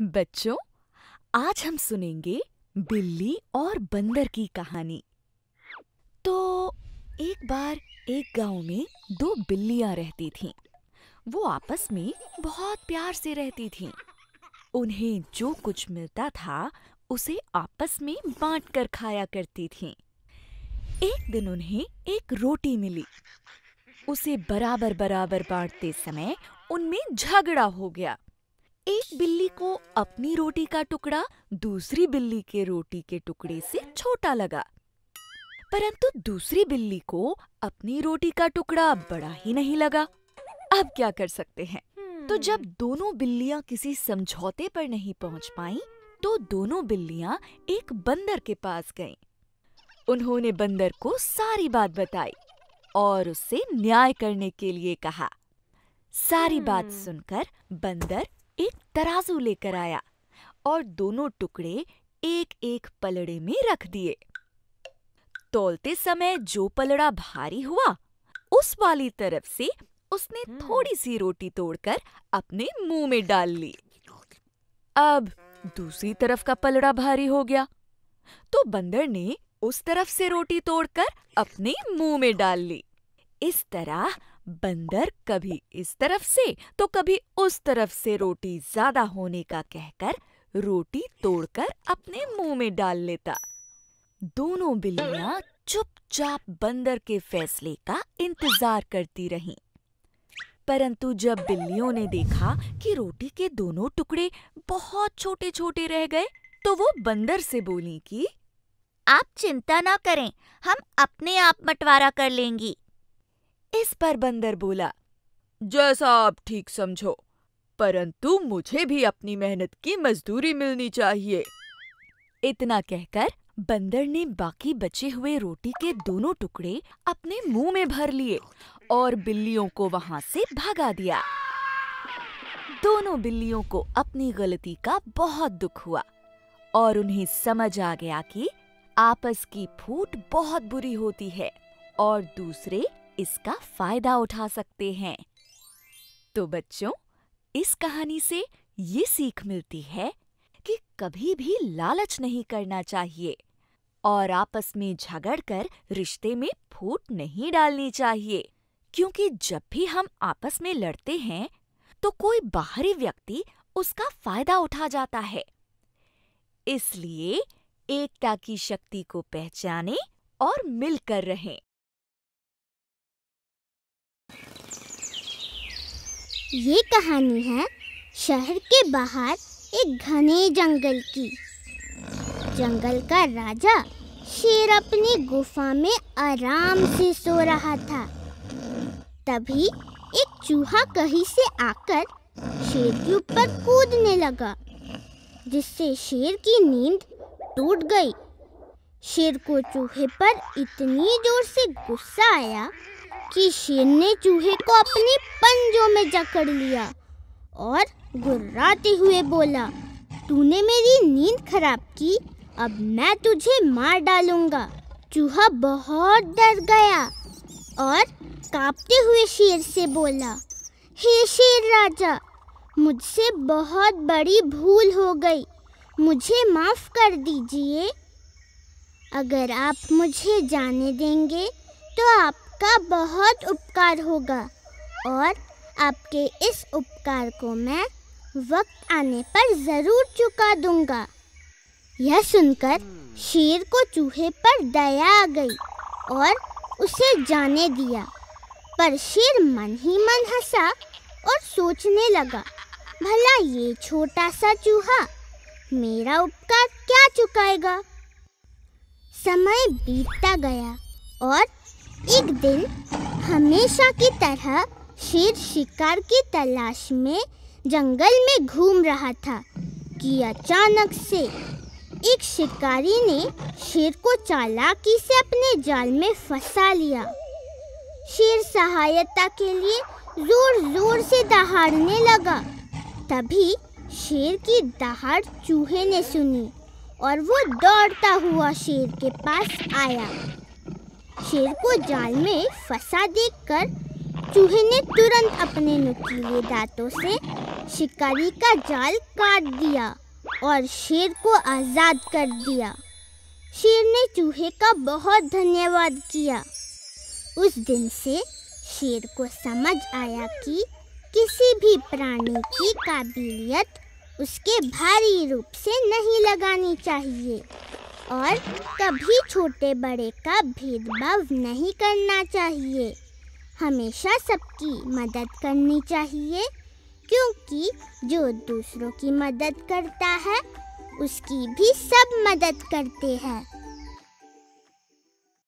बच्चों आज हम सुनेंगे बिल्ली और बंदर की कहानी तो एक बार एक गांव में दो बिल्लियां रहती थीं। वो आपस में बहुत प्यार से रहती थीं। उन्हें जो कुछ मिलता था उसे आपस में बांट कर खाया करती थीं। एक दिन उन्हें एक रोटी मिली उसे बराबर बराबर बांटते समय उनमें झगड़ा हो गया एक बिल्ली को अपनी रोटी का टुकड़ा दूसरी बिल्ली के रोटी के टुकड़े से छोटा लगा परंतु दूसरी बिल्ली को अपनी रोटी का टुकड़ा बड़ा ही नहीं लगा अब क्या कर सकते हैं तो हम्म। जब दोनों बिल्लियां किसी समझौते पर नहीं पहुंच पाई तो दोनों बिल्लियां एक बंदर के पास गईं। उन्होंने बंदर को सारी बात बताई और उससे न्याय करने के लिए कहा सारी बात हम्म। सुनकर बंदर एक तराजू लेकर आया और दोनों टुकड़े एक एक पलड़े में रख दिए तोलते समय जो पलड़ा भारी हुआ उस वाली तरफ से उसने हम्म। थोड़ी सी रोटी तोड़कर अपने मुंह में डाल ली अब दूसरी तरफ का पलड़ा भारी हो गया तो बंदर ने उस तरफ से रोटी तोड़कर अपने मुंह में डाल ली इस तरह बंदर कभी इस तरफ से तो कभी उस तरफ से रोटी ज्यादा होने का कहकर रोटी तोड़कर अपने मुंह में डाल लेता दोनों बिल्लियां चुपचाप बंदर के फैसले का इंतजार करती रहीं। परंतु जब बिल्लियों ने देखा कि रोटी के दोनों टुकड़े बहुत छोटे छोटे रह गए तो वो बंदर से बोली कि आप चिंता ना करें हम अपने आप बंटवारा कर लेंगी इस पर बंदर बोला जैसा आप ठीक समझो परंतु मुझे भी अपनी मेहनत की मजदूरी मिलनी चाहिए इतना कहकर बंदर ने बाकी बचे हुए रोटी के दोनों टुकड़े अपने मुंह में भर लिए और बिल्लियों को वहां से भगा दिया दोनों बिल्लियों को अपनी गलती का बहुत दुख हुआ और उन्हें समझ आ गया कि आपस की फूट बहुत बुरी होती है और दूसरे इसका फायदा उठा सकते हैं तो बच्चों इस कहानी से ये सीख मिलती है कि कभी भी लालच नहीं करना चाहिए और आपस में झगड़कर रिश्ते में फूट नहीं डालनी चाहिए क्योंकि जब भी हम आपस में लड़ते हैं तो कोई बाहरी व्यक्ति उसका फायदा उठा जाता है इसलिए एकता की शक्ति को पहचाने और मिलकर रहें ये कहानी है शहर के बाहर एक घने जंगल की जंगल का राजा शेर अपनी गुफा में आराम से सो रहा था तभी एक चूहा कहीं से आकर शेर के ऊपर कूदने लगा जिससे शेर की नींद टूट गई शेर को चूहे पर इतनी जोर से गुस्सा आया कि शेर ने चूहे को अपने पंजों में जकड़ लिया और गुर्राते हुए बोला तूने मेरी नींद खराब की अब मैं तुझे मार डालूंगा चूहा बहुत डर गया और कांपते हुए शेर से बोला हे शेर राजा मुझसे बहुत बड़ी भूल हो गई मुझे माफ़ कर दीजिए अगर आप मुझे जाने देंगे तो आप आपका बहुत उपकार होगा और आपके इस उपकार को मैं वक्त आने पर ज़रूर चुका दूंगा यह सुनकर शेर को चूहे पर दया आ गई और उसे जाने दिया पर शेर मन ही मन हंसा और सोचने लगा भला ये छोटा सा चूहा मेरा उपकार क्या चुकाएगा समय बीतता गया और एक दिन हमेशा की तरह शेर शिकार की तलाश में जंगल में घूम रहा था कि अचानक से एक शिकारी ने शेर को चालाकी से अपने जाल में फंसा लिया शेर सहायता के लिए जोर जोर से दहाड़ने लगा तभी शेर की दहाड़ चूहे ने सुनी और वो दौड़ता हुआ शेर के पास आया शेर को जाल में फंसा देखकर चूहे ने तुरंत अपने नुकीले दांतों से शिकारी का जाल काट दिया और शेर को आज़ाद कर दिया शेर ने चूहे का बहुत धन्यवाद किया उस दिन से शेर को समझ आया कि किसी भी प्राणी की काबिलियत उसके भारी रूप से नहीं लगानी चाहिए और कभी छोटे बड़े का भेदभाव नहीं करना चाहिए हमेशा सबकी मदद करनी चाहिए क्योंकि जो दूसरों की मदद करता है उसकी भी सब मदद करते हैं